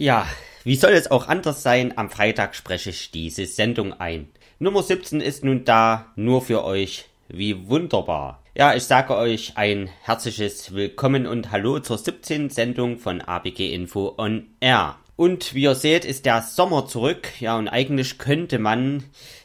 Ja, wie soll es auch anders sein, am Freitag spreche ich diese Sendung ein. Nummer 17 ist nun da, nur für euch. Wie wunderbar. Ja, ich sage euch ein herzliches Willkommen und Hallo zur 17. Sendung von ABG Info on Air. Und wie ihr seht, ist der Sommer zurück. Ja, und eigentlich könnte man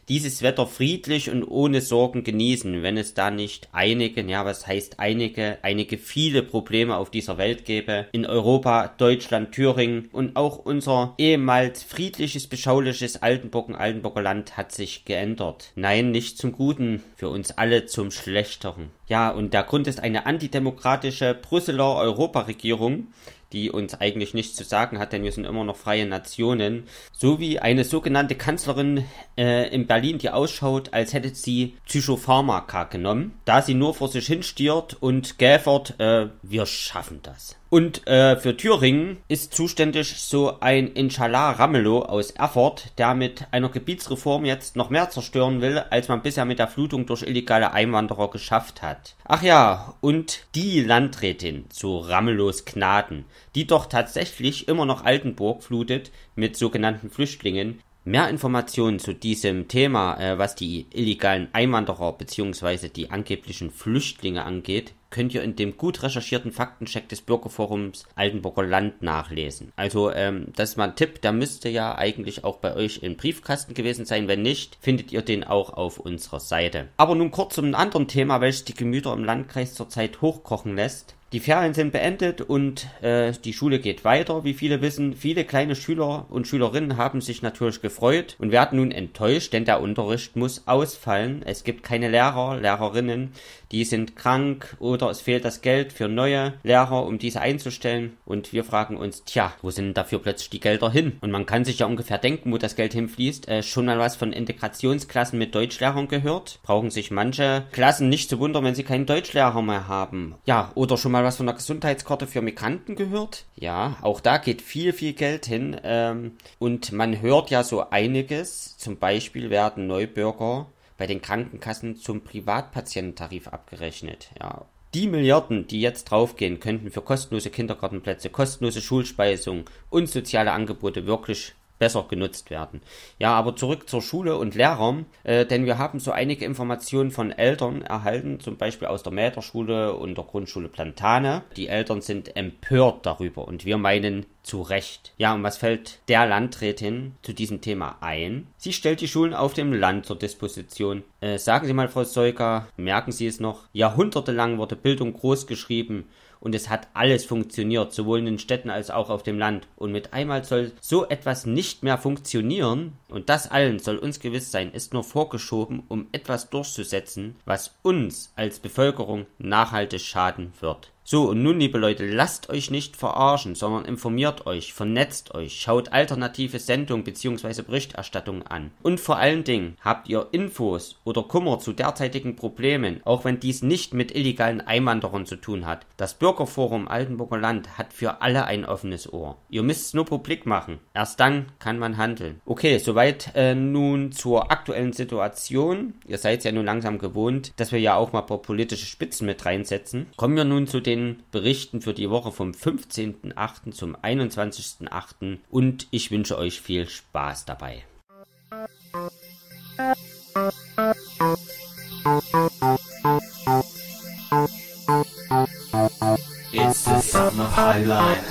dieses Wetter friedlich und ohne Sorgen genießen, wenn es da nicht einige, ja was heißt einige, einige viele Probleme auf dieser Welt gäbe, in Europa, Deutschland, Thüringen und auch unser ehemals friedliches, beschauliches Altenburgen, Altenburger Land hat sich geändert. Nein, nicht zum Guten, für uns alle zum Schlechteren. Ja, und der Grund ist eine antidemokratische Brüsseler Europaregierung, die uns eigentlich nichts zu sagen hat, denn wir sind immer noch freie Nationen, So wie eine sogenannte Kanzlerin äh, in Berlin, die ausschaut, als hätte sie Psychopharmaka genommen, da sie nur vor sich hinstiert und gäfert, äh, wir schaffen das. Und äh, für Thüringen ist zuständig so ein Inshallah Ramelow aus Erfurt, der mit einer Gebietsreform jetzt noch mehr zerstören will, als man bisher mit der Flutung durch illegale Einwanderer geschafft hat. Ach ja, und die Landrätin zu Ramelows Gnaden, die doch tatsächlich immer noch Altenburg flutet mit sogenannten Flüchtlingen, Mehr Informationen zu diesem Thema, äh, was die illegalen Einwanderer bzw. die angeblichen Flüchtlinge angeht, könnt ihr in dem gut recherchierten Faktencheck des Bürgerforums Altenburger Land nachlesen. Also ähm, das ist mal ein Tipp, der müsste ja eigentlich auch bei euch im Briefkasten gewesen sein. Wenn nicht, findet ihr den auch auf unserer Seite. Aber nun kurz zum anderen Thema, welches die Gemüter im Landkreis zurzeit hochkochen lässt. Die Ferien sind beendet und äh, die Schule geht weiter, wie viele wissen. Viele kleine Schüler und Schülerinnen haben sich natürlich gefreut und werden nun enttäuscht, denn der Unterricht muss ausfallen. Es gibt keine Lehrer, Lehrerinnen die sind krank oder es fehlt das Geld für neue Lehrer, um diese einzustellen. Und wir fragen uns, tja, wo sind dafür plötzlich die Gelder hin? Und man kann sich ja ungefähr denken, wo das Geld hinfließt. Äh, schon mal was von Integrationsklassen mit Deutschlehrern gehört? Brauchen sich manche Klassen nicht zu wundern, wenn sie keinen Deutschlehrer mehr haben. Ja, oder schon mal was von der Gesundheitskarte für Migranten gehört? Ja, auch da geht viel, viel Geld hin. Ähm, und man hört ja so einiges. Zum Beispiel werden Neubürger bei den Krankenkassen zum Privatpatiententarif abgerechnet. Ja. Die Milliarden, die jetzt draufgehen, könnten für kostenlose Kindergartenplätze, kostenlose Schulspeisung und soziale Angebote wirklich besser genutzt werden. Ja, aber zurück zur Schule und Lehrern, äh, denn wir haben so einige Informationen von Eltern erhalten, zum Beispiel aus der Mäderschule und der Grundschule Plantane. Die Eltern sind empört darüber und wir meinen zu Recht. Ja, und was fällt der Landrätin zu diesem Thema ein? Sie stellt die Schulen auf dem Land zur Disposition. Äh, sagen Sie mal, Frau Seuker, merken Sie es noch? Jahrhundertelang wurde Bildung großgeschrieben und es hat alles funktioniert, sowohl in den Städten als auch auf dem Land. Und mit einmal soll so etwas nicht mehr funktionieren, und das allen soll uns gewiss sein, ist nur vorgeschoben, um etwas durchzusetzen, was uns als Bevölkerung nachhaltig schaden wird. So, und nun, liebe Leute, lasst euch nicht verarschen, sondern informiert euch, vernetzt euch, schaut alternative Sendungen bzw. Berichterstattungen an. Und vor allen Dingen habt ihr Infos oder Kummer zu derzeitigen Problemen, auch wenn dies nicht mit illegalen Einwanderern zu tun hat. Das Bürgerforum Altenburger Land hat für alle ein offenes Ohr. Ihr müsst es nur publik machen. Erst dann kann man handeln. Okay, soweit äh, nun zur aktuellen Situation. Ihr seid ja nun langsam gewohnt, dass wir ja auch mal politische Spitzen mit reinsetzen. Kommen wir nun zu den Berichten für die Woche vom 15.08. zum 21.08. und ich wünsche euch viel Spaß dabei. It's the summer highlight.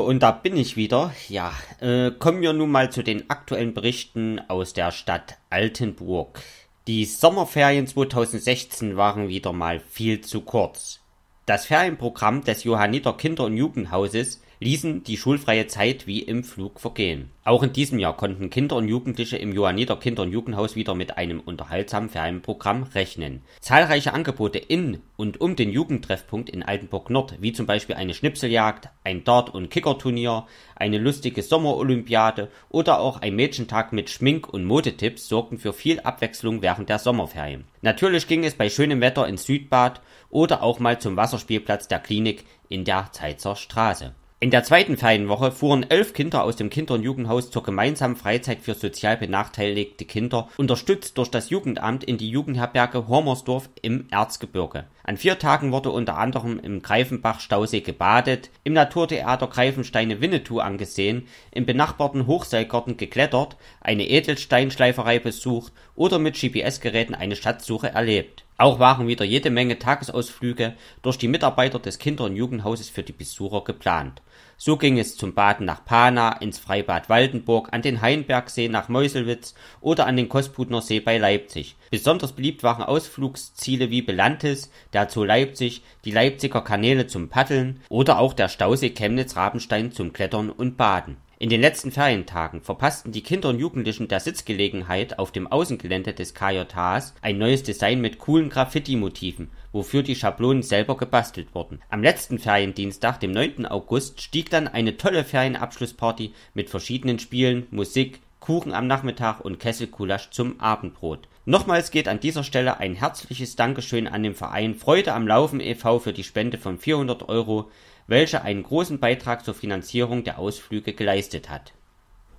und da bin ich wieder. Ja, äh, kommen wir nun mal zu den aktuellen Berichten aus der Stadt Altenburg. Die Sommerferien 2016 waren wieder mal viel zu kurz. Das Ferienprogramm des Johanniter Kinder- und Jugendhauses ließen die schulfreie Zeit wie im Flug vergehen. Auch in diesem Jahr konnten Kinder und Jugendliche im Johanniter Kinder- und Jugendhaus wieder mit einem unterhaltsamen Ferienprogramm rechnen. Zahlreiche Angebote in und um den Jugendtreffpunkt in Altenburg Nord, wie zum Beispiel eine Schnipseljagd, ein Dart- und Kickerturnier, eine lustige Sommerolympiade oder auch ein Mädchentag mit Schmink- und Modetipps sorgten für viel Abwechslung während der Sommerferien. Natürlich ging es bei schönem Wetter ins Südbad oder auch mal zum Wasserspielplatz der Klinik in der Zeitzer Straße. In der zweiten Ferienwoche fuhren elf Kinder aus dem Kinder- und Jugendhaus zur gemeinsamen Freizeit für sozial benachteiligte Kinder, unterstützt durch das Jugendamt, in die Jugendherberge Hormersdorf im Erzgebirge. An vier Tagen wurde unter anderem im Greifenbach-Stausee gebadet, im Naturtheater Greifensteine Winnetou angesehen, im benachbarten Hochseilgarten geklettert, eine Edelsteinschleiferei besucht oder mit GPS-Geräten eine Schatzsuche erlebt. Auch waren wieder jede Menge Tagesausflüge durch die Mitarbeiter des Kinder- und Jugendhauses für die Besucher geplant so ging es zum Baden nach Pana, ins Freibad Waldenburg, an den Heinbergsee nach Meuselwitz oder an den Kosputner See bei Leipzig. Besonders beliebt waren Ausflugsziele wie Belantis, der Zoo Leipzig, die Leipziger Kanäle zum Paddeln oder auch der Stausee Chemnitz-Rabenstein zum Klettern und Baden in den letzten Ferientagen verpassten die Kinder und Jugendlichen der Sitzgelegenheit auf dem Außengelände des KJHs ein neues Design mit coolen Graffiti-Motiven, wofür die Schablonen selber gebastelt wurden. Am letzten Feriendienstag, dem 9. August, stieg dann eine tolle Ferienabschlussparty mit verschiedenen Spielen, Musik, Kuchen am Nachmittag und Kesselkulasch zum Abendbrot. Nochmals geht an dieser Stelle ein herzliches Dankeschön an den Verein Freude am Laufen e.V. für die Spende von 400 Euro welche einen großen Beitrag zur Finanzierung der Ausflüge geleistet hat.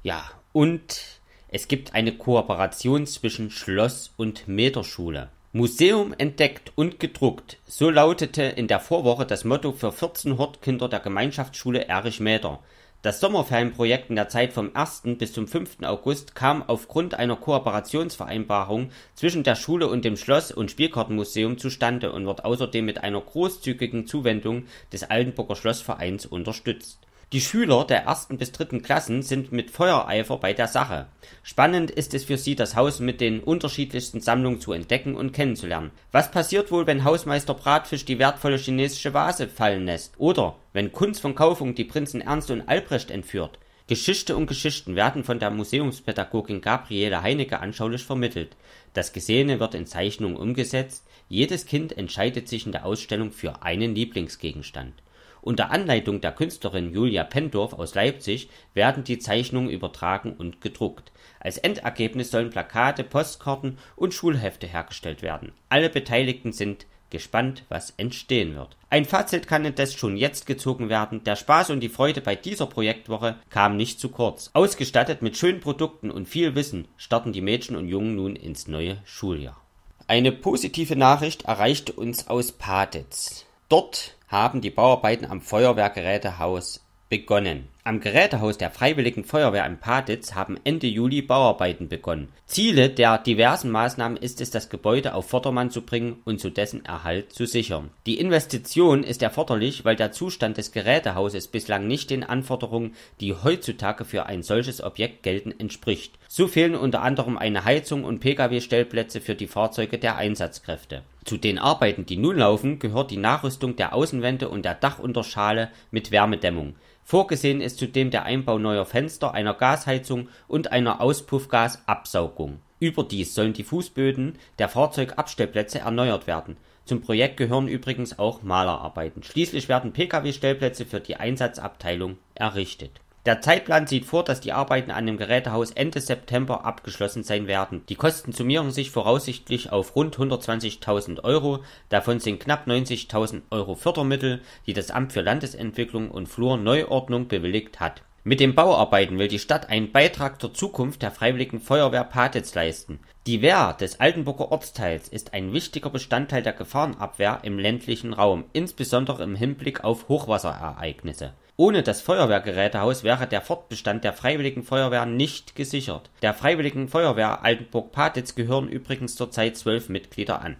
Ja, und es gibt eine Kooperation zwischen Schloss und Meterschule. Museum entdeckt und gedruckt. So lautete in der Vorwoche das Motto für 14 Hortkinder der Gemeinschaftsschule Erich Mäder, das Sommerferienprojekt in der Zeit vom 1. bis zum 5. August kam aufgrund einer Kooperationsvereinbarung zwischen der Schule und dem Schloss und Spielkartenmuseum zustande und wird außerdem mit einer großzügigen Zuwendung des Altenburger Schlossvereins unterstützt die Schüler der ersten bis dritten Klassen sind mit Feuereifer bei der Sache. Spannend ist es für sie, das Haus mit den unterschiedlichsten Sammlungen zu entdecken und kennenzulernen. Was passiert wohl, wenn Hausmeister Bratfisch die wertvolle chinesische Vase fallen lässt? Oder wenn Kunz von Kaufung die Prinzen Ernst und Albrecht entführt? Geschichte und Geschichten werden von der Museumspädagogin Gabriele Heinecke anschaulich vermittelt. Das Gesehene wird in Zeichnungen umgesetzt. Jedes Kind entscheidet sich in der Ausstellung für einen Lieblingsgegenstand unter Anleitung der Künstlerin Julia Pendorf aus Leipzig werden die Zeichnungen übertragen und gedruckt. Als Endergebnis sollen Plakate, Postkarten und Schulhefte hergestellt werden. Alle Beteiligten sind gespannt, was entstehen wird. Ein Fazit kann indes schon jetzt gezogen werden. Der Spaß und die Freude bei dieser Projektwoche kam nicht zu kurz. Ausgestattet mit schönen Produkten und viel Wissen starten die Mädchen und Jungen nun ins neue Schuljahr. Eine positive Nachricht erreichte uns aus Patitz. Dort haben die Bauarbeiten am Feuerwehrgerätehaus begonnen. Am Gerätehaus der Freiwilligen Feuerwehr in Paditz haben Ende Juli Bauarbeiten begonnen. Ziele der diversen Maßnahmen ist es, das Gebäude auf Vordermann zu bringen und zu dessen Erhalt zu sichern. Die Investition ist erforderlich, weil der Zustand des Gerätehauses bislang nicht den Anforderungen, die heutzutage für ein solches Objekt gelten, entspricht. So fehlen unter anderem eine Heizung und Pkw-Stellplätze für die Fahrzeuge der Einsatzkräfte. Zu den Arbeiten, die nun laufen, gehört die Nachrüstung der Außenwände und der Dachunterschale mit Wärmedämmung. Vorgesehen ist zudem der Einbau neuer Fenster, einer Gasheizung und einer Auspuffgasabsaugung. Überdies sollen die Fußböden der Fahrzeugabstellplätze erneuert werden. Zum Projekt gehören übrigens auch Malerarbeiten. Schließlich werden Pkw-Stellplätze für die Einsatzabteilung errichtet der Zeitplan sieht vor, dass die Arbeiten an dem Gerätehaus Ende September abgeschlossen sein werden. Die Kosten summieren sich voraussichtlich auf rund 120.000 Euro, davon sind knapp 90.000 Euro Fördermittel, die das Amt für Landesentwicklung und Flurneuordnung bewilligt hat. Mit den Bauarbeiten will die Stadt einen Beitrag zur Zukunft der Freiwilligen Feuerwehr Patitz leisten. Die Wehr des Altenburger Ortsteils ist ein wichtiger Bestandteil der Gefahrenabwehr im ländlichen Raum, insbesondere im Hinblick auf Hochwasserereignisse ohne das Feuerwehrgerätehaus wäre der Fortbestand der Freiwilligen Feuerwehr nicht gesichert. Der Freiwilligen Feuerwehr altenburg patitz gehören übrigens zurzeit zwölf Mitglieder an.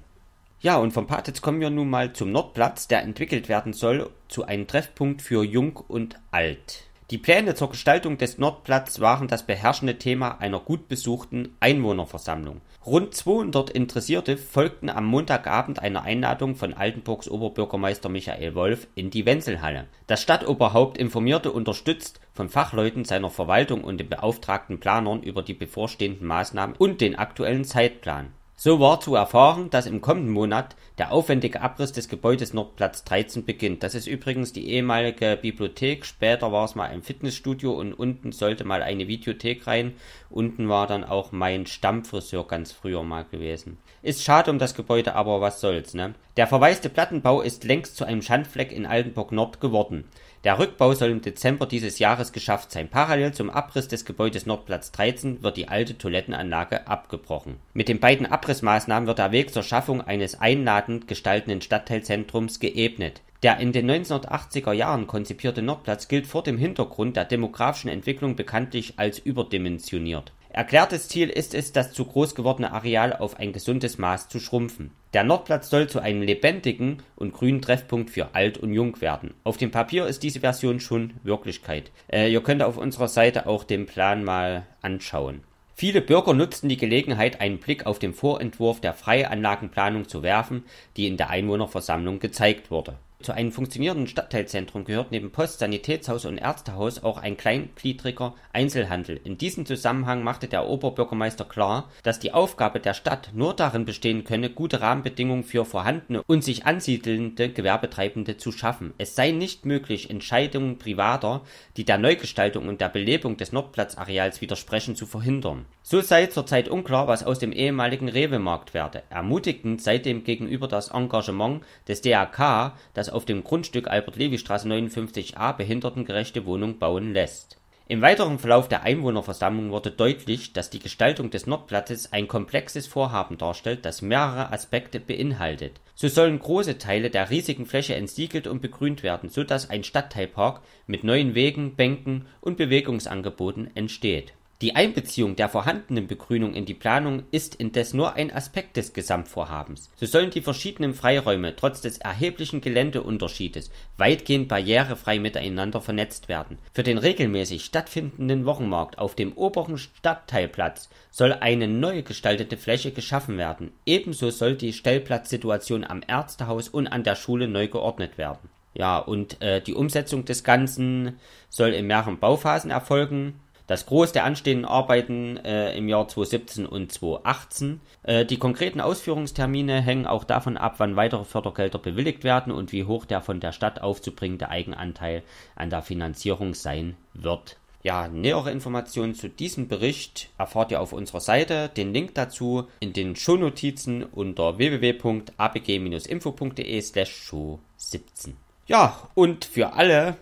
Ja, und vom Patitz kommen wir nun mal zum Nordplatz, der entwickelt werden soll zu einem Treffpunkt für Jung und Alt. Die Pläne zur Gestaltung des Nordplatz waren das beherrschende Thema einer gut besuchten Einwohnerversammlung. Rund 200 Interessierte folgten am Montagabend einer Einladung von Altenburgs Oberbürgermeister Michael Wolf in die Wenzelhalle. Das Stadtoberhaupt informierte unterstützt von Fachleuten seiner Verwaltung und den beauftragten Planern über die bevorstehenden Maßnahmen und den aktuellen Zeitplan so war zu erfahren, dass im kommenden Monat der aufwendige Abriss des Gebäudes Nordplatz 13 beginnt. Das ist übrigens die ehemalige Bibliothek, später war es mal ein Fitnessstudio und unten sollte mal eine Videothek rein. Unten war dann auch mein Stammfriseur ganz früher mal gewesen. Ist schade um das Gebäude, aber was soll's, ne? Der verwaiste Plattenbau ist längst zu einem Schandfleck in Altenburg-Nord geworden. Der Rückbau soll im Dezember dieses Jahres geschafft sein. Parallel zum Abriss des Gebäudes Nordplatz 13 wird die alte Toilettenanlage abgebrochen. Mit den beiden Abrissmaßnahmen wird der Weg zur Schaffung eines einladend gestaltenden Stadtteilzentrums geebnet. Der in den 1980er Jahren konzipierte Nordplatz gilt vor dem Hintergrund der demografischen Entwicklung bekanntlich als überdimensioniert. Erklärtes Ziel ist es, das zu groß gewordene Areal auf ein gesundes Maß zu schrumpfen. Der Nordplatz soll zu einem lebendigen und grünen Treffpunkt für alt und jung werden. Auf dem Papier ist diese Version schon Wirklichkeit. Äh, ihr könnt auf unserer Seite auch den Plan mal anschauen. Viele Bürger nutzten die Gelegenheit, einen Blick auf den Vorentwurf der Freianlagenplanung zu werfen, die in der Einwohnerversammlung gezeigt wurde zu einem funktionierenden Stadtteilzentrum gehört neben Post, Sanitätshaus und Ärztehaus auch ein kleingliedriger Einzelhandel. In diesem Zusammenhang machte der Oberbürgermeister klar, dass die Aufgabe der Stadt nur darin bestehen könne, gute Rahmenbedingungen für vorhandene und sich ansiedelnde Gewerbetreibende zu schaffen. Es sei nicht möglich, Entscheidungen privater, die der Neugestaltung und der Belebung des Nordplatzareals widersprechen, zu verhindern. So sei zurzeit unklar, was aus dem ehemaligen Rewe-Markt werde. Ermutigend sei dem gegenüber das Engagement des DAK, das auf dem Grundstück Albert-Levi-Straße 59a behindertengerechte Wohnung bauen lässt. Im weiteren Verlauf der Einwohnerversammlung wurde deutlich, dass die Gestaltung des Nordplatzes ein komplexes Vorhaben darstellt, das mehrere Aspekte beinhaltet. So sollen große Teile der riesigen Fläche entsiegelt und begrünt werden, so dass ein Stadtteilpark mit neuen Wegen, Bänken und Bewegungsangeboten entsteht die Einbeziehung der vorhandenen Begrünung in die Planung ist indes nur ein Aspekt des Gesamtvorhabens. So sollen die verschiedenen Freiräume trotz des erheblichen Geländeunterschiedes weitgehend barrierefrei miteinander vernetzt werden. Für den regelmäßig stattfindenden Wochenmarkt auf dem oberen Stadtteilplatz soll eine neu gestaltete Fläche geschaffen werden, ebenso soll die Stellplatzsituation am Ärztehaus und an der Schule neu geordnet werden. Ja, und äh, die Umsetzung des Ganzen soll in mehreren Bauphasen erfolgen das Groß der anstehenden Arbeiten äh, im Jahr 2017 und 2018. Äh, die konkreten Ausführungstermine hängen auch davon ab, wann weitere Fördergelder bewilligt werden und wie hoch der von der Stadt aufzubringende Eigenanteil an der Finanzierung sein wird. Ja, nähere Informationen zu diesem Bericht erfahrt ihr auf unserer Seite. Den Link dazu in den Shownotizen unter www.abg-info.de slash show 17. Ja, und für alle,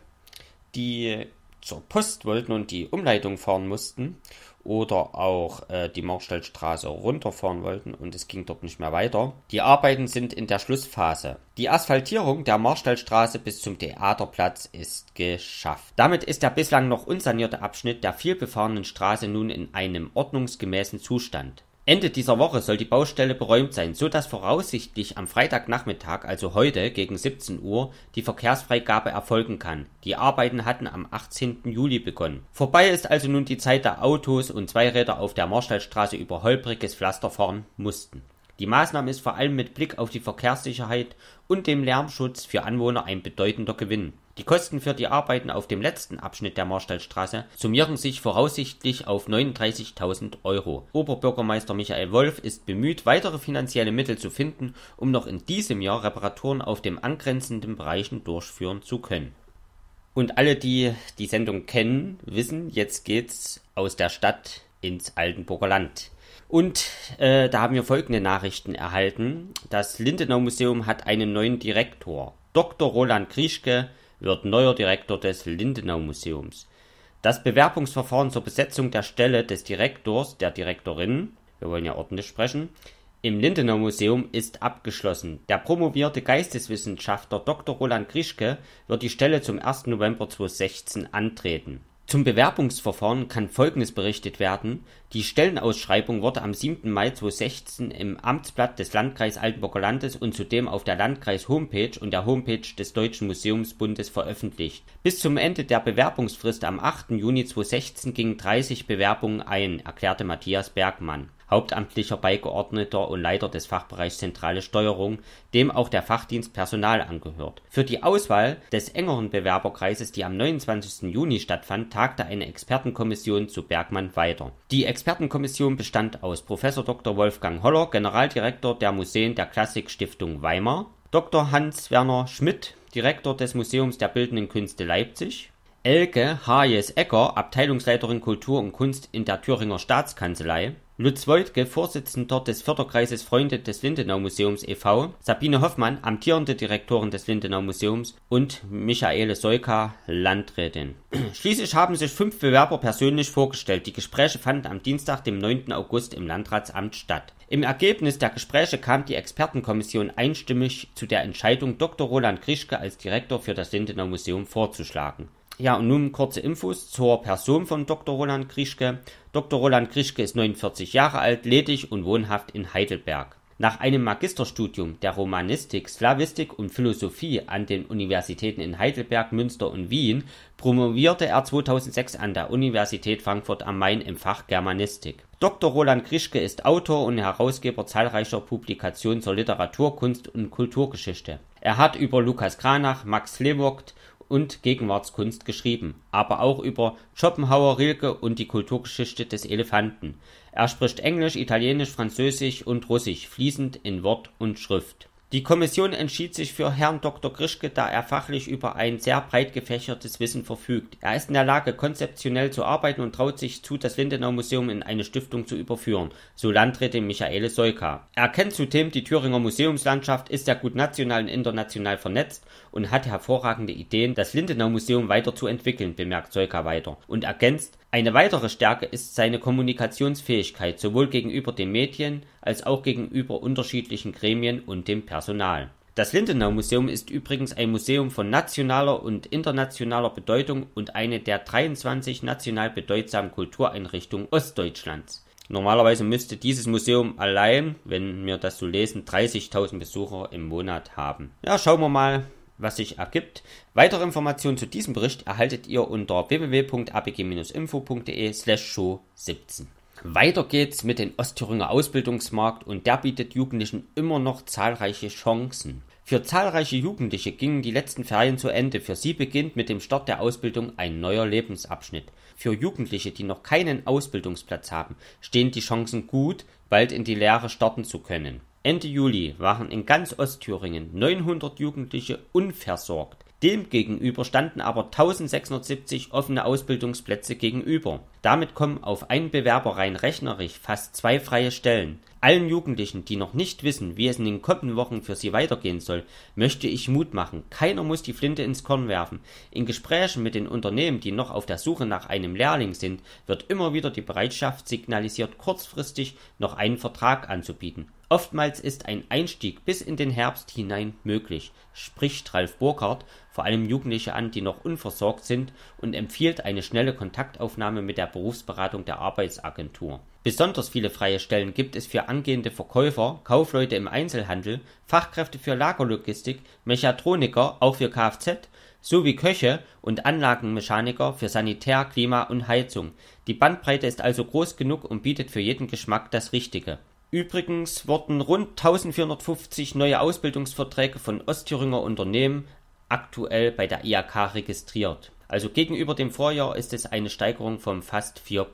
die zur Post wollten und die Umleitung fahren mussten oder auch äh, die Marstallstraße runterfahren wollten und es ging dort nicht mehr weiter. Die Arbeiten sind in der Schlussphase. Die Asphaltierung der Marstallstraße bis zum Theaterplatz ist geschafft. Damit ist der bislang noch unsanierte Abschnitt der vielbefahrenen Straße nun in einem ordnungsgemäßen Zustand. Ende dieser Woche soll die Baustelle beräumt sein, so dass voraussichtlich am Freitagnachmittag, also heute gegen 17 Uhr, die Verkehrsfreigabe erfolgen kann. Die Arbeiten hatten am 18. Juli begonnen. Vorbei ist also nun die Zeit der Autos und Zweiräder auf der Marstallstraße über holpriges Pflaster fahren mussten. Die Maßnahme ist vor allem mit Blick auf die Verkehrssicherheit und dem Lärmschutz für Anwohner ein bedeutender Gewinn. Die Kosten für die Arbeiten auf dem letzten Abschnitt der Marstallstraße summieren sich voraussichtlich auf 39.000 Euro. Oberbürgermeister Michael Wolf ist bemüht, weitere finanzielle Mittel zu finden, um noch in diesem Jahr Reparaturen auf den angrenzenden Bereichen durchführen zu können. Und alle, die die Sendung kennen, wissen, jetzt geht's aus der Stadt ins Altenburger Land. Und äh, da haben wir folgende Nachrichten erhalten. Das Lindenau Museum hat einen neuen Direktor. Dr. Roland Grieschke wird neuer Direktor des Lindenau Museums. Das Bewerbungsverfahren zur Besetzung der Stelle des Direktors, der Direktorin, wir wollen ja ordentlich sprechen, im Lindenau Museum ist abgeschlossen. Der promovierte Geisteswissenschaftler Dr. Roland Grischke wird die Stelle zum 1. November 2016 antreten zum Bewerbungsverfahren kann Folgendes berichtet werden: Die Stellenausschreibung wurde am 7. Mai 2016 im Amtsblatt des Landkreises Altenburger Landes und zudem auf der Landkreis-Homepage und der Homepage des Deutschen Museumsbundes veröffentlicht. Bis zum Ende der Bewerbungsfrist am 8. Juni 2016 gingen 30 Bewerbungen ein, erklärte Matthias Bergmann hauptamtlicher Beigeordneter und Leiter des Fachbereichs Zentrale Steuerung, dem auch der Fachdienst Personal angehört. Für die Auswahl des engeren Bewerberkreises, die am 29. Juni stattfand, tagte eine Expertenkommission zu Bergmann weiter. Die Expertenkommission bestand aus Prof. Dr. Wolfgang Holler, Generaldirektor der Museen der Klassik-Stiftung Weimar, Dr. Hans-Werner Schmidt, Direktor des Museums der Bildenden Künste Leipzig, Elke Hayes-Ecker, Abteilungsleiterin Kultur und Kunst in der Thüringer Staatskanzlei, Lutz Woidke, Vorsitzender des Förderkreises Freunde des Lindenau Museums e.V., Sabine Hoffmann, amtierende Direktorin des Lindenau Museums und Michaele Solka, Landrätin. Schließlich haben sich fünf Bewerber persönlich vorgestellt. Die Gespräche fanden am Dienstag, dem 9. August im Landratsamt statt. Im Ergebnis der Gespräche kam die Expertenkommission einstimmig zu der Entscheidung, Dr. Roland Grischke als Direktor für das Lindenau Museum vorzuschlagen. Ja, und nun kurze Infos zur Person von Dr. Roland Grischke. Dr. Roland Grischke ist 49 Jahre alt, ledig und wohnhaft in Heidelberg. Nach einem Magisterstudium der Romanistik, Slavistik und Philosophie an den Universitäten in Heidelberg, Münster und Wien promovierte er 2006 an der Universität Frankfurt am Main im Fach Germanistik. Dr. Roland Grischke ist Autor und Herausgeber zahlreicher Publikationen zur Literatur, Kunst und Kulturgeschichte. Er hat über Lukas Kranach, Max Lebock, und Gegenwartskunst geschrieben, aber auch über Schopenhauer, Rilke und die Kulturgeschichte des Elefanten. Er spricht Englisch, Italienisch, Französisch und Russisch fließend in Wort und Schrift die Kommission entschied sich für Herrn Dr. Grischke, da er fachlich über ein sehr breit gefächertes Wissen verfügt. Er ist in der Lage, konzeptionell zu arbeiten und traut sich zu, das Lindenau Museum in eine Stiftung zu überführen, so Landrätin Michaele Solka. Er kennt zudem die Thüringer Museumslandschaft, ist sehr gut national und international vernetzt und hat hervorragende Ideen, das Lindenau Museum weiterzuentwickeln, bemerkt Solka weiter und ergänzt, eine weitere Stärke ist seine Kommunikationsfähigkeit sowohl gegenüber den Medien als auch gegenüber unterschiedlichen Gremien und dem Personal. Das Lindenau-Museum ist übrigens ein Museum von nationaler und internationaler Bedeutung und eine der 23 national bedeutsamen Kultureinrichtungen Ostdeutschlands. Normalerweise müsste dieses Museum allein, wenn wir das so lesen, 30.000 Besucher im Monat haben. Ja, schauen wir mal, was sich ergibt. Weitere Informationen zu diesem Bericht erhaltet ihr unter www.abg-info.de slash show 17. Weiter geht's mit dem Ostthüringer Ausbildungsmarkt und der bietet Jugendlichen immer noch zahlreiche Chancen. Für zahlreiche Jugendliche gingen die letzten Ferien zu Ende. Für sie beginnt mit dem Start der Ausbildung ein neuer Lebensabschnitt. Für Jugendliche, die noch keinen Ausbildungsplatz haben, stehen die Chancen gut, bald in die Lehre starten zu können. Ende Juli waren in ganz Ostthüringen 900 Jugendliche unversorgt. Demgegenüber standen aber 1670 offene Ausbildungsplätze gegenüber. Damit kommen auf einen Bewerber rein rechnerisch fast zwei freie Stellen. Allen Jugendlichen, die noch nicht wissen, wie es in den kommenden Wochen für sie weitergehen soll, möchte ich Mut machen. Keiner muss die Flinte ins Korn werfen. In Gesprächen mit den Unternehmen, die noch auf der Suche nach einem Lehrling sind, wird immer wieder die Bereitschaft signalisiert, kurzfristig noch einen Vertrag anzubieten. Oftmals ist ein Einstieg bis in den Herbst hinein möglich, spricht Ralf Burkhardt vor allem Jugendliche an, die noch unversorgt sind, und empfiehlt eine schnelle Kontaktaufnahme mit der Berufsberatung der Arbeitsagentur. Besonders viele freie Stellen gibt es für angehende Verkäufer, Kaufleute im Einzelhandel, Fachkräfte für Lagerlogistik, Mechatroniker, auch für Kfz, sowie Köche und Anlagenmechaniker für Sanitär, Klima und Heizung. Die Bandbreite ist also groß genug und bietet für jeden Geschmack das Richtige Übrigens wurden rund 1450 neue Ausbildungsverträge von Ostthüringer Unternehmen aktuell bei der IAK registriert. Also gegenüber dem Vorjahr ist es eine Steigerung von fast 4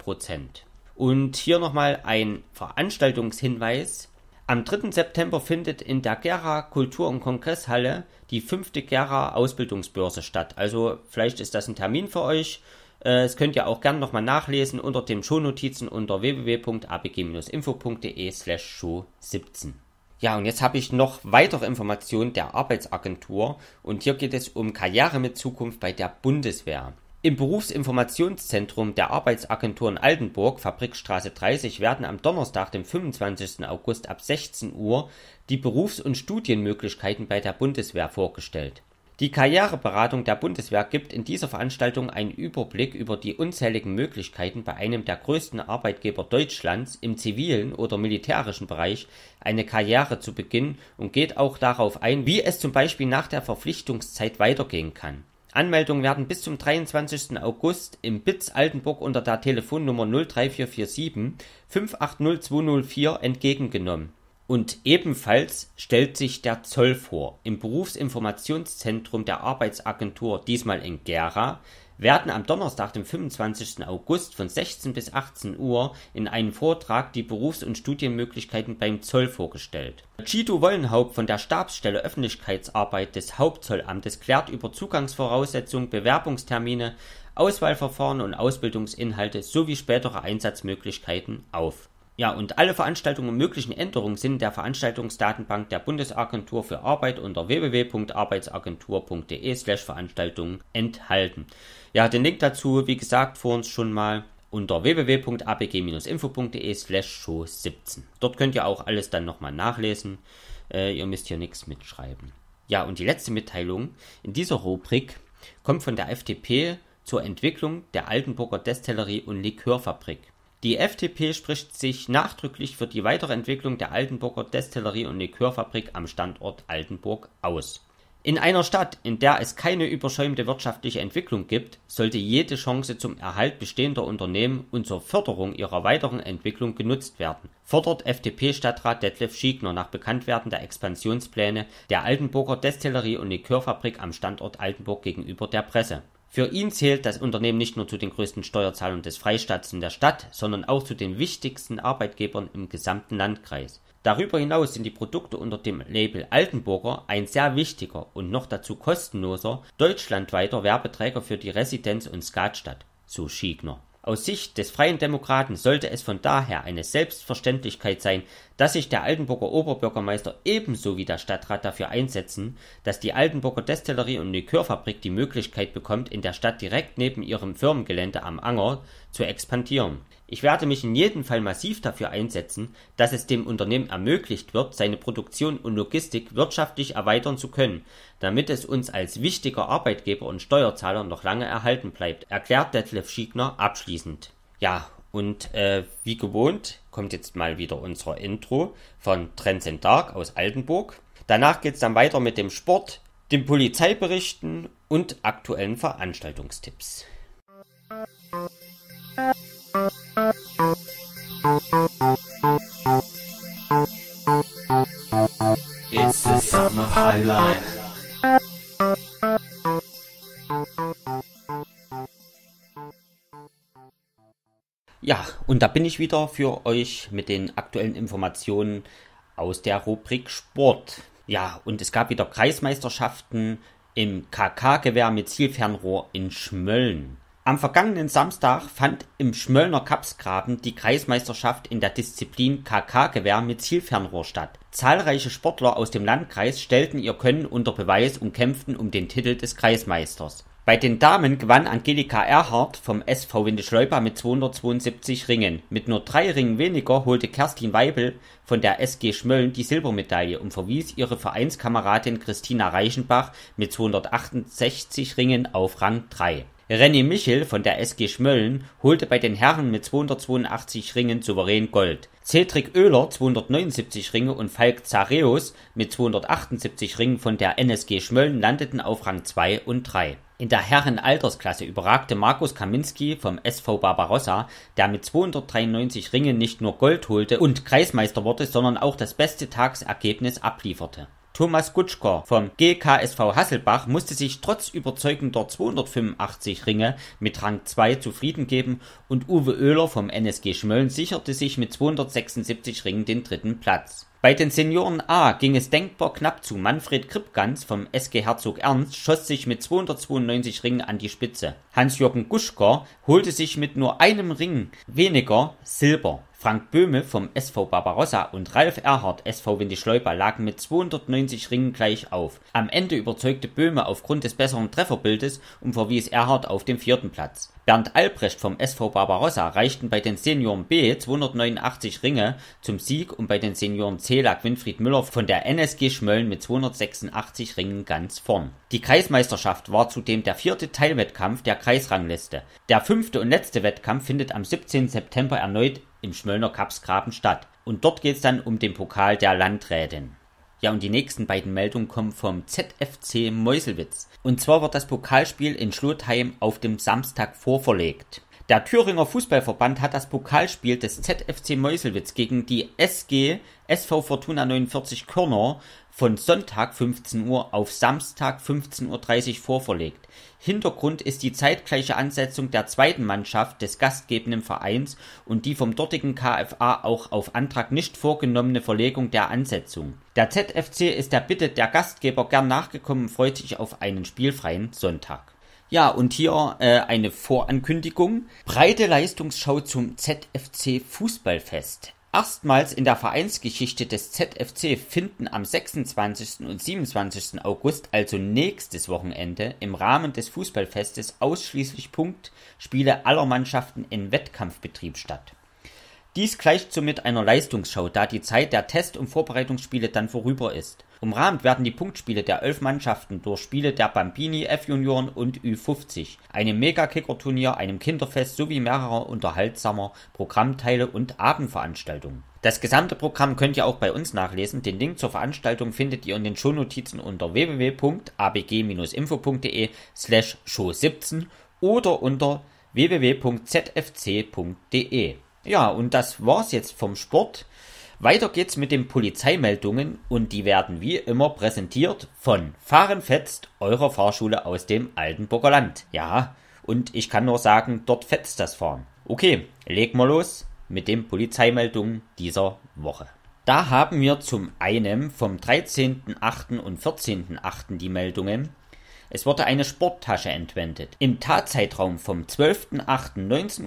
Und hier nochmal ein Veranstaltungshinweis. Am 3. September findet in der Gera Kultur- und Kongresshalle die fünfte Gera Ausbildungsbörse statt. Also vielleicht ist das ein Termin für euch. Äh, das könnt ihr auch gern nochmal nachlesen unter den Shownotizen unter www.abg-info.de slash show 17. Ja, und jetzt habe ich noch weitere Informationen der Arbeitsagentur und hier geht es um Karriere mit Zukunft bei der Bundeswehr. Im Berufsinformationszentrum der Arbeitsagentur in Altenburg, Fabrikstraße 30, werden am Donnerstag, dem 25. August ab 16 Uhr die Berufs- und Studienmöglichkeiten bei der Bundeswehr vorgestellt. Die Karriereberatung der Bundeswehr gibt in dieser Veranstaltung einen Überblick über die unzähligen Möglichkeiten, bei einem der größten Arbeitgeber Deutschlands im zivilen oder militärischen Bereich eine Karriere zu beginnen und geht auch darauf ein, wie es zum Beispiel nach der Verpflichtungszeit weitergehen kann. Anmeldungen werden bis zum 23. August im BITS Altenburg unter der Telefonnummer 03447 580204 entgegengenommen und ebenfalls stellt sich der Zoll vor. Im Berufsinformationszentrum der Arbeitsagentur, diesmal in Gera, werden am Donnerstag, dem 25. August von 16 bis 18 Uhr in einem Vortrag die Berufs- und Studienmöglichkeiten beim Zoll vorgestellt. Guido Wollenhaupt von der Stabsstelle Öffentlichkeitsarbeit des Hauptzollamtes klärt über Zugangsvoraussetzungen, Bewerbungstermine, Auswahlverfahren und Ausbildungsinhalte sowie spätere Einsatzmöglichkeiten auf. Ja, und alle Veranstaltungen und möglichen Änderungen sind der Veranstaltungsdatenbank der Bundesagentur für Arbeit unter www.arbeitsagentur.de/slash Veranstaltungen enthalten. Ja, den Link dazu, wie gesagt, vor uns schon mal unter www.abg-info.de/slash show17. Dort könnt ihr auch alles dann nochmal nachlesen. Äh, ihr müsst hier nichts mitschreiben. Ja, und die letzte Mitteilung in dieser Rubrik kommt von der FDP zur Entwicklung der Altenburger Destillerie und Likörfabrik. Die FDP spricht sich nachdrücklich für die Weiterentwicklung der Altenburger Destillerie und Likörfabrik am Standort Altenburg aus. In einer Stadt, in der es keine überschäumte wirtschaftliche Entwicklung gibt, sollte jede Chance zum Erhalt bestehender Unternehmen und zur Förderung ihrer weiteren Entwicklung genutzt werden, fordert FDP-Stadtrat Detlef Schiegner nach Bekanntwerden der Expansionspläne der Altenburger Destillerie und Likörfabrik am Standort Altenburg gegenüber der Presse für ihn zählt das Unternehmen nicht nur zu den größten Steuerzahlern des Freistaats in der Stadt, sondern auch zu den wichtigsten Arbeitgebern im gesamten Landkreis. Darüber hinaus sind die Produkte unter dem Label Altenburger ein sehr wichtiger und noch dazu kostenloser deutschlandweiter Werbeträger für die Residenz und Skatstadt, so Schiegner aus Sicht des Freien Demokraten sollte es von daher eine Selbstverständlichkeit sein, dass sich der Altenburger Oberbürgermeister ebenso wie der Stadtrat dafür einsetzen, dass die Altenburger Destillerie und Likörfabrik die Möglichkeit bekommt, in der Stadt direkt neben ihrem Firmengelände am Anger zu expandieren ich werde mich in jedem Fall massiv dafür einsetzen, dass es dem Unternehmen ermöglicht wird, seine Produktion und Logistik wirtschaftlich erweitern zu können, damit es uns als wichtiger Arbeitgeber und Steuerzahler noch lange erhalten bleibt, erklärt Detlef Schiegner abschließend. Ja, und äh, wie gewohnt kommt jetzt mal wieder unser Intro von Trends Dark aus Altenburg. Danach geht es dann weiter mit dem Sport, den Polizeiberichten und aktuellen Veranstaltungstipps. Musik It's the summer highlight. Ja, und da bin ich wieder für euch mit den aktuellen Informationen aus der Rubrik Sport. Ja, und es gab wieder Kreismeisterschaften im KK-Gewehr mit Zielfernrohr in Schmölln. Am vergangenen Samstag fand im Schmöllner Kapsgraben die Kreismeisterschaft in der Disziplin KK-Gewehr mit Zielfernrohr statt. Zahlreiche Sportler aus dem Landkreis stellten ihr Können unter Beweis und kämpften um den Titel des Kreismeisters. Bei den Damen gewann Angelika Erhardt vom SV Windischleupa mit 272 Ringen. Mit nur drei Ringen weniger holte Kerstin Weibel von der SG Schmölln die Silbermedaille und verwies ihre Vereinskameradin Christina Reichenbach mit 268 Ringen auf Rang 3. René Michel von der SG Schmölln holte bei den Herren mit 282 Ringen souverän Gold. Cedric Oehler 279 Ringe und Falk Zareus mit 278 Ringen von der NSG Schmölln landeten auf Rang 2 und 3. In der Herrenaltersklasse überragte Markus Kaminski vom SV Barbarossa, der mit 293 Ringen nicht nur Gold holte und Kreismeister wurde, sondern auch das beste Tagsergebnis ablieferte Thomas Gutschko vom GKSV Hasselbach musste sich trotz überzeugender 285 Ringe mit Rang 2 zufrieden geben und Uwe Oehler vom NSG Schmölln sicherte sich mit 276 Ringen den dritten Platz. Bei den Senioren A ging es denkbar knapp zu. Manfred Krippgans vom SG Herzog Ernst schoss sich mit 292 Ringen an die Spitze. Hans-Jürgen Guschka holte sich mit nur einem Ring weniger Silber. Frank Böhme vom SV Barbarossa und Ralf Erhardt SV Windischleupa lagen mit 290 Ringen gleich auf. Am Ende überzeugte Böhme aufgrund des besseren Trefferbildes und verwies Erhardt auf den vierten Platz Bernd Albrecht vom SV Barbarossa reichten bei den Senioren B 289 Ringe zum Sieg und bei den Senioren C lag Winfried Müller von der NSG Schmölln mit 286 Ringen ganz vorn. Die Kreismeisterschaft war zudem der vierte Teilwettkampf der Kreisrangliste. Der fünfte und letzte Wettkampf findet am 17. September erneut im Schmöllner Kapsgraben statt. Und dort geht's dann um den Pokal der Landrätin. Ja, und die nächsten beiden Meldungen kommen vom ZFC Meuselwitz. Und zwar wird das Pokalspiel in Schlotheim auf dem Samstag vorverlegt. Der Thüringer Fußballverband hat das Pokalspiel des ZFC Meuselwitz gegen die SG SV Fortuna 49 Körner von Sonntag 15 Uhr auf Samstag 15.30 Uhr vorverlegt. Hintergrund ist die zeitgleiche Ansetzung der zweiten Mannschaft des gastgebenden Vereins und die vom dortigen KFA auch auf Antrag nicht vorgenommene Verlegung der Ansetzung. Der ZFC ist der Bitte der Gastgeber gern nachgekommen, und freut sich auf einen spielfreien Sonntag. Ja, und hier äh, eine Vorankündigung. Breite Leistungsschau zum ZFC Fußballfest. Erstmals in der Vereinsgeschichte des ZFC finden am 26. und 27. August, also nächstes Wochenende, im Rahmen des Fußballfestes ausschließlich Punktspiele aller Mannschaften in Wettkampfbetrieb statt dies gleicht somit einer Leistungsschau, da die Zeit der Test- und Vorbereitungsspiele dann vorüber ist. Umrahmt werden die Punktspiele der elf Mannschaften durch Spiele der Bambini, F-Junioren und Ü50, einem Mega-Kicker-Turnier, einem Kinderfest sowie mehrerer unterhaltsamer Programmteile und Abendveranstaltungen. Das gesamte Programm könnt ihr auch bei uns nachlesen. Den Link zur Veranstaltung findet ihr in den Shownotizen unter www.abg-info.de slash show 17 oder unter www.zfc.de. Ja, und das war's jetzt vom Sport. Weiter geht's mit den Polizeimeldungen und die werden wie immer präsentiert von Fahren fetzt, eurer Fahrschule aus dem Altenburger Land. Ja, und ich kann nur sagen, dort fetzt das Fahren. Okay, leg mal los mit den Polizeimeldungen dieser Woche. Da haben wir zum einen vom 13.8. und 14.8. die Meldungen. Es wurde eine Sporttasche entwendet. Im Tatzeitraum vom 12.08.19.45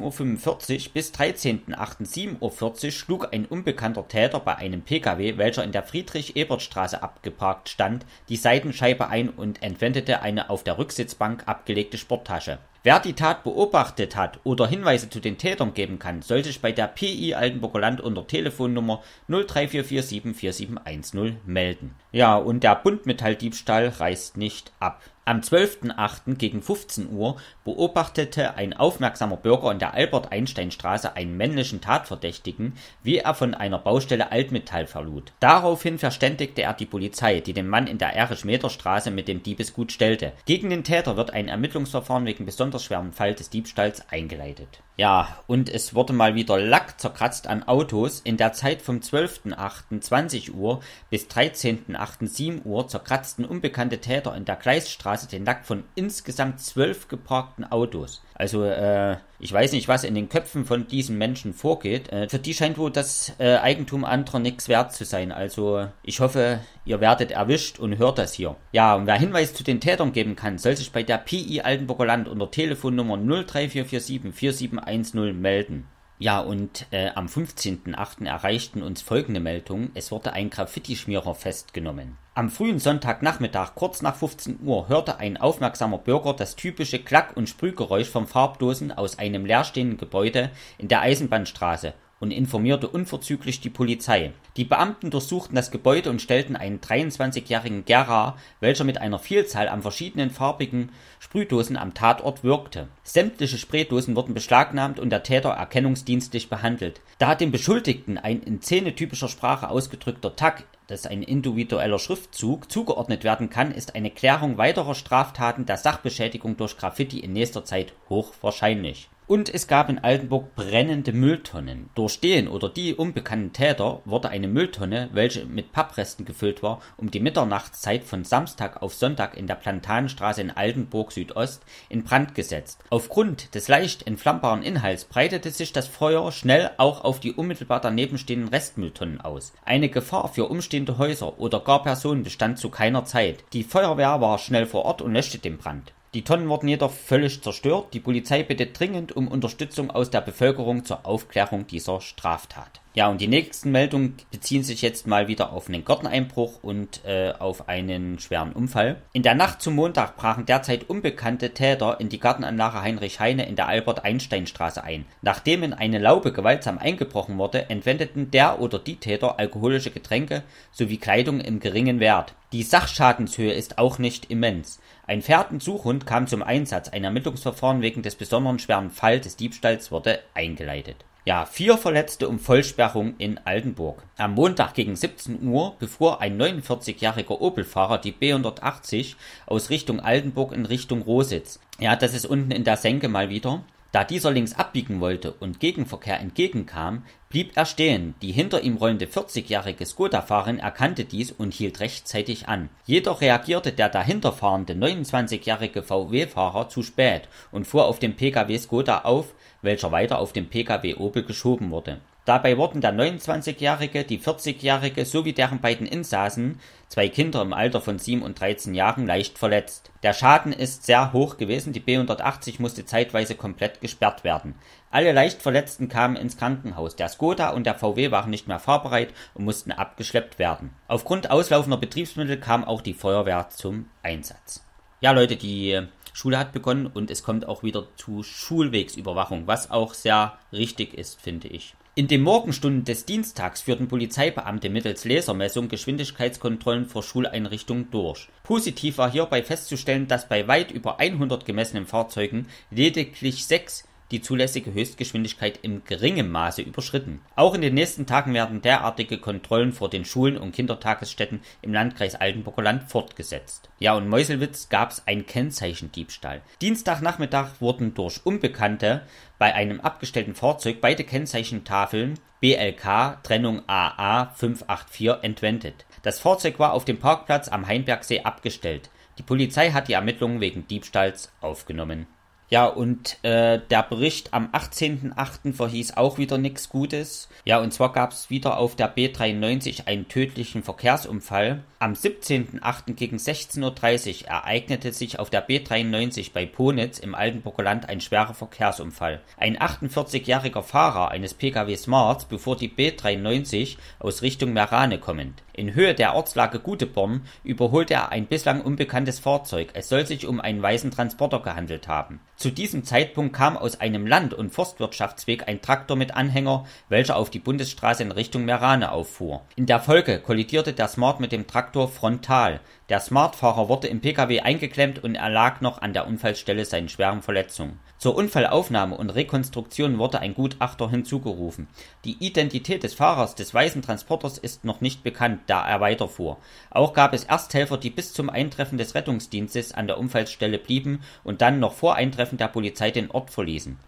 Uhr bis 13.08.7.40 Uhr schlug ein unbekannter Täter bei einem Pkw, welcher in der Friedrich-Ebert-Straße abgeparkt stand, die Seitenscheibe ein und entwendete eine auf der Rücksitzbank abgelegte Sporttasche Wer die Tat beobachtet hat oder Hinweise zu den Tätern geben kann, soll sich bei der PI Altenburger Land unter Telefonnummer 03447 0344747110 melden. Ja, und der Buntmetalldiebstahl reißt nicht ab. Am 12.08. gegen 15 Uhr beobachtete ein aufmerksamer Bürger in der Albert-Einstein-Straße einen männlichen Tatverdächtigen, wie er von einer Baustelle Altmetall verlud. Daraufhin verständigte er die Polizei, die den Mann in der Erich-Meter-Straße mit dem Diebesgut stellte. Gegen den Täter wird ein Ermittlungsverfahren wegen besonderer Sonderschweren Fall des Diebstahls eingeleitet ja, und es wurde mal wieder Lack zerkratzt an Autos. In der Zeit vom 12.08.20 Uhr bis 13.08.7 Uhr zerkratzten unbekannte Täter in der Gleisstraße den Lack von insgesamt zwölf geparkten Autos. Also, äh, ich weiß nicht, was in den Köpfen von diesen Menschen vorgeht. Äh, für die scheint wohl das äh, Eigentum anderer nichts wert zu sein. Also, ich hoffe, ihr werdet erwischt und hört das hier. Ja, und wer Hinweis zu den Tätern geben kann, soll sich bei der PI Altenburger Land unter Telefonnummer 03447 471 1-0 melden. Ja, und äh, am 15.08. erreichten uns folgende Meldungen. Es wurde ein Graffiti-Schmierer festgenommen. Am frühen Sonntagnachmittag, kurz nach 15 Uhr, hörte ein aufmerksamer Bürger das typische Klack- und Sprühgeräusch von Farbdosen aus einem leerstehenden Gebäude in der Eisenbahnstraße und informierte unverzüglich die Polizei. Die Beamten durchsuchten das Gebäude und stellten einen 23-jährigen Gerhard, welcher mit einer Vielzahl an verschiedenen farbigen Sprühdosen am Tatort wirkte. Sämtliche Spraydosen wurden beschlagnahmt und der Täter erkennungsdienstlich behandelt. Da dem Beschuldigten ein in zähnetypischer Sprache ausgedrückter Tag ist ein individueller Schriftzug zugeordnet werden kann, ist eine Klärung weiterer Straftaten der Sachbeschädigung durch Graffiti in nächster Zeit hochwahrscheinlich. Und es gab in Altenburg brennende Mülltonnen. Durch den oder die unbekannten Täter wurde eine Mülltonne, welche mit Pappresten gefüllt war, um die Mitternachtszeit von Samstag auf Sonntag in der Plantanenstraße in Altenburg Südost in Brand gesetzt. Aufgrund des leicht entflammbaren Inhalts breitete sich das Feuer schnell auch auf die unmittelbar daneben stehenden Restmülltonnen aus. Eine Gefahr für umstehende Häuser oder gar Personen bestand zu keiner Zeit. Die Feuerwehr war schnell vor Ort und löschte den Brand. Die Tonnen wurden jedoch völlig zerstört. Die Polizei bittet dringend um Unterstützung aus der Bevölkerung zur Aufklärung dieser Straftat. Ja, und die nächsten Meldungen beziehen sich jetzt mal wieder auf einen Garteneinbruch und äh, auf einen schweren Unfall. In der Nacht zum Montag brachen derzeit unbekannte Täter in die Gartenanlage Heinrich Heine in der Albert-Einstein-Straße ein. Nachdem in eine Laube gewaltsam eingebrochen wurde, entwendeten der oder die Täter alkoholische Getränke sowie Kleidung im geringen Wert. Die Sachschadenshöhe ist auch nicht immens. Ein Fährtensuchhund kam zum Einsatz. Ein Ermittlungsverfahren wegen des besonderen schweren Fall des Diebstahls wurde eingeleitet. Ja, vier Verletzte um Vollsperrung in Altenburg. Am Montag gegen 17 Uhr befuhr ein 49-jähriger Opel-Fahrer die B180 aus Richtung Altenburg in Richtung Rositz. Ja, das ist unten in der Senke mal wieder. Da dieser links abbiegen wollte und Gegenverkehr entgegenkam, blieb er stehen. Die hinter ihm rollende 40-jährige Skoda-Fahrerin erkannte dies und hielt rechtzeitig an. Jedoch reagierte der dahinterfahrende 29-jährige VW-Fahrer zu spät und fuhr auf dem Pkw Skoda auf, welcher weiter auf dem Pkw Opel geschoben wurde Dabei wurden der 29-Jährige, die 40-Jährige sowie deren beiden Insassen, zwei Kinder im Alter von 7 und 13 Jahren, leicht verletzt. Der Schaden ist sehr hoch gewesen, die B180 musste zeitweise komplett gesperrt werden. Alle leicht Verletzten kamen ins Krankenhaus, der Skoda und der VW waren nicht mehr fahrbereit und mussten abgeschleppt werden. Aufgrund auslaufender Betriebsmittel kam auch die Feuerwehr zum Einsatz. Ja Leute, die äh, Schule hat begonnen und es kommt auch wieder zu Schulwegsüberwachung, was auch sehr richtig ist, finde ich. In den Morgenstunden des Dienstags führten Polizeibeamte mittels Lasermessung Geschwindigkeitskontrollen vor Schuleinrichtungen durch. Positiv war hierbei festzustellen, dass bei weit über 100 gemessenen Fahrzeugen lediglich sechs die zulässige Höchstgeschwindigkeit in geringem Maße überschritten. Auch in den nächsten Tagen werden derartige Kontrollen vor den Schulen und Kindertagesstätten im Landkreis Altenburger Land fortgesetzt. Ja, und Meuselwitz gab es einen Kennzeichendiebstahl. Dienstagnachmittag wurden durch Unbekannte bei einem abgestellten Fahrzeug beide Kennzeichentafeln BLK Trennung AA 584 entwendet. Das Fahrzeug war auf dem Parkplatz am Heinbergsee abgestellt. Die Polizei hat die Ermittlungen wegen Diebstahls aufgenommen. Ja, und äh, der Bericht am 18.08. verhieß auch wieder nichts Gutes. Ja, und zwar gab es wieder auf der B93 einen tödlichen Verkehrsunfall. Am 17.08. gegen 16.30 Uhr ereignete sich auf der B93 bei Ponitz im Altenburger Land ein schwerer Verkehrsunfall. Ein 48-jähriger Fahrer eines Pkw Smarts bevor die B93 aus Richtung Merane kommend. In Höhe der Ortslage Guteborn überholte er ein bislang unbekanntes Fahrzeug, es soll sich um einen weißen Transporter gehandelt haben. Zu diesem Zeitpunkt kam aus einem Land- und Forstwirtschaftsweg ein Traktor mit Anhänger, welcher auf die Bundesstraße in Richtung Merane auffuhr. In der Folge kollidierte der Smart mit dem Traktor frontal, der Smart-Fahrer wurde im Pkw eingeklemmt und erlag noch an der Unfallstelle seinen schweren Verletzungen. Zur Unfallaufnahme und Rekonstruktion wurde ein Gutachter hinzugerufen. Die Identität des Fahrers des weißen Transporters ist noch nicht bekannt, da er weiterfuhr. Auch gab es Ersthelfer, die bis zum Eintreffen des Rettungsdienstes an der Unfallstelle blieben und dann noch vor Eintreffen der Polizei den Ort verließen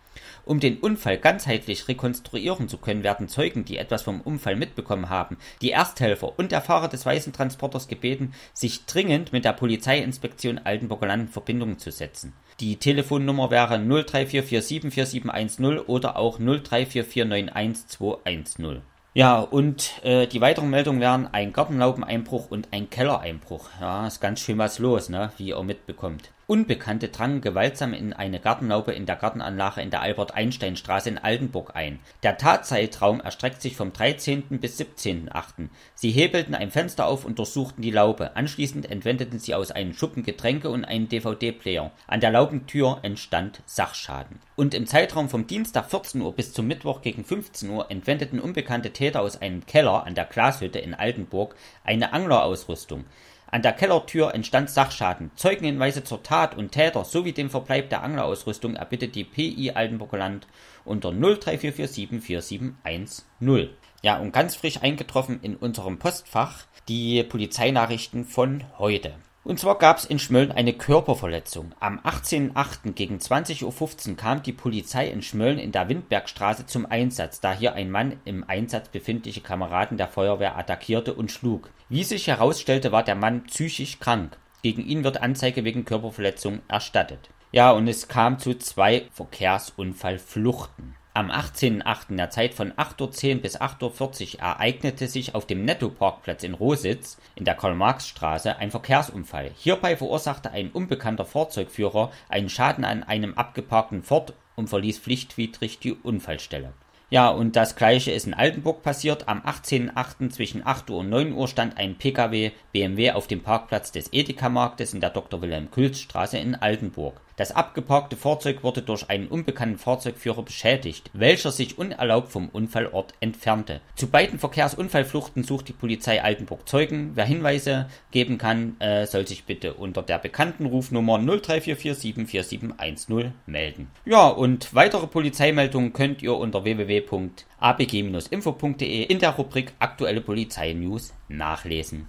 um den Unfall ganzheitlich rekonstruieren zu können, werden Zeugen, die etwas vom Unfall mitbekommen haben, die Ersthelfer und der Fahrer des weißen Transporters gebeten, sich dringend mit der Polizeiinspektion Altenburger Land in Verbindung zu setzen. Die Telefonnummer wäre 0344744710 oder auch 0344911210. Ja, und äh, die weiteren Meldungen wären ein Gartenlaubeneinbruch und ein Kellereinbruch. Ja, ist ganz schön was los, ne? wie ihr mitbekommt. Unbekannte drangen gewaltsam in eine Gartenlaube in der Gartenanlage in der Albert-Einstein-Straße in Altenburg ein. Der Tatzeitraum erstreckt sich vom 13. bis 17.8. Sie hebelten ein Fenster auf und durchsuchten die Laube. Anschließend entwendeten sie aus einem Schuppen Getränke und einen DVD-Player. An der Laubentür entstand Sachschaden. Und im Zeitraum vom Dienstag 14 Uhr bis zum Mittwoch gegen 15 Uhr entwendeten unbekannte Täter aus einem Keller an der Glashütte in Altenburg eine Anglerausrüstung. An der Kellertür entstand Sachschaden. Zeugenhinweise zur Tat und Täter sowie dem Verbleib der Anglerausrüstung erbittet die PI Altenburger Land unter 0344744710. Ja, und ganz frisch eingetroffen in unserem Postfach die Polizeinachrichten von heute. Und zwar gab es in Schmölln eine Körperverletzung. Am 18.08. gegen 20.15 Uhr kam die Polizei in Schmölln in der Windbergstraße zum Einsatz, da hier ein Mann im Einsatz befindliche Kameraden der Feuerwehr attackierte und schlug. Wie sich herausstellte, war der Mann psychisch krank. Gegen ihn wird Anzeige wegen Körperverletzung erstattet. Ja, und es kam zu zwei Verkehrsunfallfluchten. Am 18.08. in der Zeit von 8.10 Uhr bis 8.40 Uhr ereignete sich auf dem Netto-Parkplatz in Rositz in der Karl-Marx-Straße ein Verkehrsunfall. Hierbei verursachte ein unbekannter Fahrzeugführer einen Schaden an einem abgeparkten Ford und verließ pflichtwidrig die Unfallstelle. Ja, und das gleiche ist in Altenburg passiert. Am 18.08. zwischen 8 Uhr und 9 Uhr stand ein Pkw BMW auf dem Parkplatz des Edeka-Marktes in der Dr. Wilhelm Külz Straße in Altenburg. Das abgeparkte Fahrzeug wurde durch einen unbekannten Fahrzeugführer beschädigt, welcher sich unerlaubt vom Unfallort entfernte. Zu beiden Verkehrsunfallfluchten sucht die Polizei Altenburg Zeugen. Wer Hinweise geben kann, äh, soll sich bitte unter der bekannten Rufnummer 0344744710 melden. Ja, und weitere Polizeimeldungen könnt ihr unter www.abg-info.de in der Rubrik Aktuelle Polizeinews news nachlesen.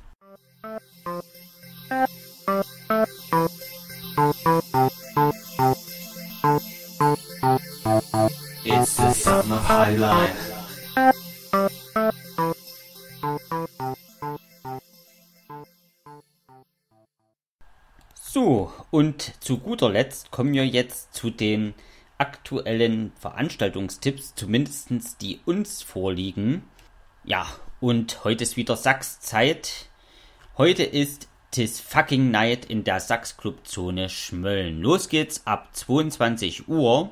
got highlight. So, und zu guter Letzt kommen wir jetzt zu den aktuellen Veranstaltungstipps, zumindest die uns vorliegen. Ja, und heute ist wieder Sachs Zeit. Heute ist Tis Fucking Night in der Sachs Club Zone Schmölln. Los geht's ab 22 Uhr.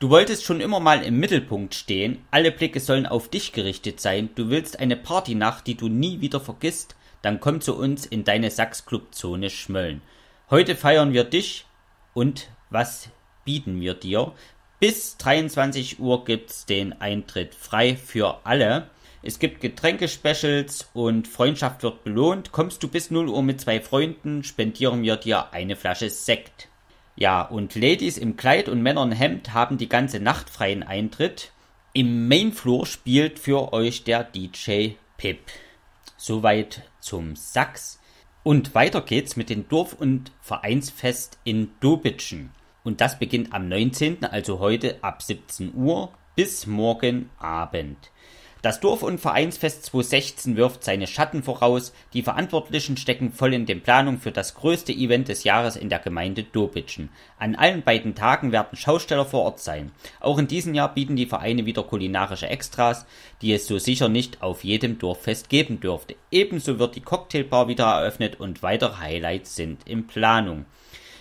Du wolltest schon immer mal im Mittelpunkt stehen, alle Blicke sollen auf dich gerichtet sein, du willst eine Partynacht, die du nie wieder vergisst, dann komm zu uns in deine Sachs-Club-Zone Schmölln. Heute feiern wir dich und was bieten wir dir? Bis 23 Uhr gibt's den Eintritt frei für alle. Es gibt Getränke-Specials und Freundschaft wird belohnt. Kommst du bis 0 Uhr mit zwei Freunden, spendieren wir dir eine Flasche Sekt. Ja, und Ladies im Kleid und Männer im Hemd haben die ganze Nacht freien Eintritt. Im Mainfloor spielt für euch der DJ Pip. Soweit zum Sachs. Und weiter geht's mit dem Dorf- und Vereinsfest in Dobitschen. Und das beginnt am 19., also heute ab 17 Uhr bis morgen Abend. Das Dorf- und Vereinsfest 2016 wirft seine Schatten voraus, die Verantwortlichen stecken voll in den Planungen für das größte Event des Jahres in der Gemeinde Dobitschen. An allen beiden Tagen werden Schausteller vor Ort sein. Auch in diesem Jahr bieten die Vereine wieder kulinarische Extras, die es so sicher nicht auf jedem Dorffest geben dürfte. Ebenso wird die Cocktailbar wieder eröffnet und weitere Highlights sind in Planung.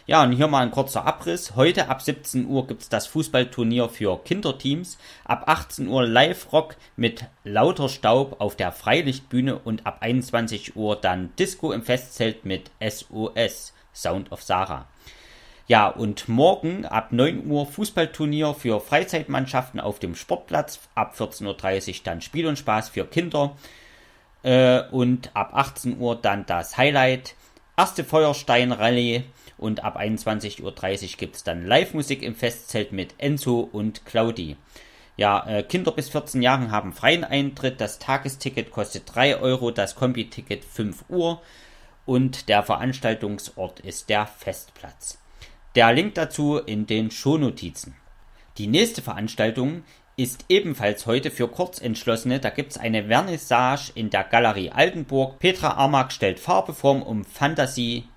Ja, und hier mal ein kurzer Abriss. Heute ab 17 Uhr gibt's das Fußballturnier für Kinderteams. Ab 18 Uhr Live-Rock mit lauter Staub auf der Freilichtbühne und ab 21 Uhr dann Disco im Festzelt mit SOS, Sound of Sarah. Ja, und morgen ab 9 Uhr Fußballturnier für Freizeitmannschaften auf dem Sportplatz. Ab 14.30 Uhr dann Spiel und Spaß für Kinder. Äh, und ab 18 Uhr dann das Highlight. Erste Feuerstein-Rallye und ab 21.30 Uhr gibt es dann Live-Musik im Festzelt mit Enzo und Claudi. Ja, äh, Kinder bis 14 Jahren haben freien Eintritt. Das Tagesticket kostet 3 Euro, das Kombi-Ticket 5 Uhr und der Veranstaltungsort ist der Festplatz. Der Link dazu in den Shownotizen. Die nächste Veranstaltung ist ebenfalls heute für Kurzentschlossene. Da gibt es eine Vernissage in der Galerie Altenburg. Petra Armak stellt Farbe, Form um Fantasie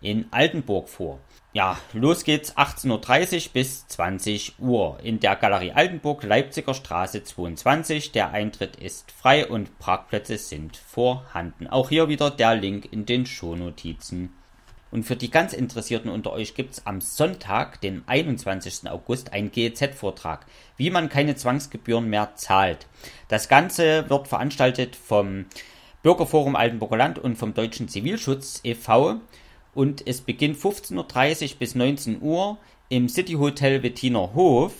in Altenburg vor. Ja, los geht's 18.30 Uhr bis 20 Uhr in der Galerie Altenburg, Leipziger Straße 22. Der Eintritt ist frei und Parkplätze sind vorhanden. Auch hier wieder der Link in den Shownotizen. Und für die ganz Interessierten unter euch gibt's am Sonntag, den 21. August, einen GEZ-Vortrag, wie man keine Zwangsgebühren mehr zahlt. Das Ganze wird veranstaltet vom Bürgerforum Altenburger Land und vom Deutschen Zivilschutz e.V und es beginnt 15.30 Uhr bis 19 Uhr im City Hotel Wettiner Hof.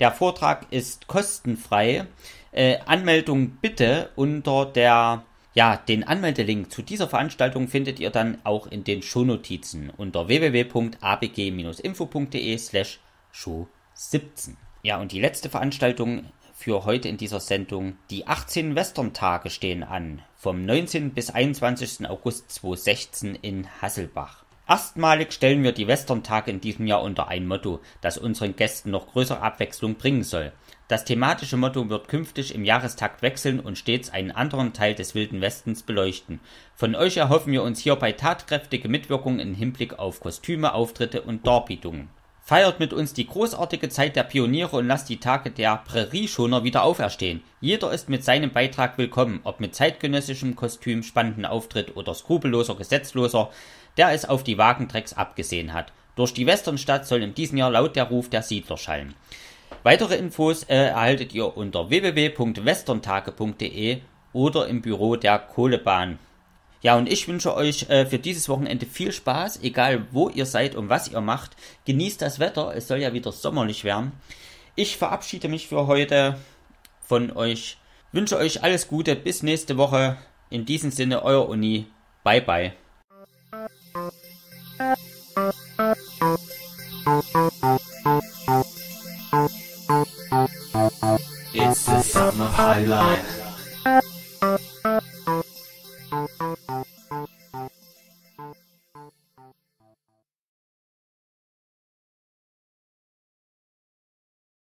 Der Vortrag ist kostenfrei. Äh, Anmeldung bitte unter der ja, den Anmeldelink zu dieser Veranstaltung findet ihr dann auch in den Shownotizen unter www.abg-info.de slash show 17. Ja, und die letzte Veranstaltung für heute in dieser Sendung. Die 18 Western-Tage stehen an, vom 19. bis 21. August 2016 in Hasselbach. Erstmalig stellen wir die Western-Tage in diesem Jahr unter ein Motto, das unseren Gästen noch größere Abwechslung bringen soll. Das thematische Motto wird künftig im Jahrestakt wechseln und stets einen anderen Teil des Wilden Westens beleuchten. Von euch erhoffen wir uns hierbei tatkräftige Mitwirkung im Hinblick auf Kostüme, Auftritte und Darbietungen. Feiert mit uns die großartige Zeit der Pioniere und lasst die Tage der Prärieschoner wieder auferstehen. Jeder ist mit seinem Beitrag willkommen, ob mit zeitgenössischem Kostüm, spannenden Auftritt oder skrupelloser, gesetzloser der es auf die Wagendrecks abgesehen hat. Durch die Westernstadt soll in diesem Jahr laut der Ruf der Siedler schallen. Weitere Infos äh, erhaltet ihr unter www.westerntage.de oder im Büro der Kohlebahn. Ja, und ich wünsche euch äh, für dieses Wochenende viel Spaß, egal wo ihr seid und was ihr macht. Genießt das Wetter, es soll ja wieder sommerlich werden. Ich verabschiede mich für heute von euch. Wünsche euch alles Gute, bis nächste Woche. In diesem Sinne, euer Uni. Bye bye. Timeline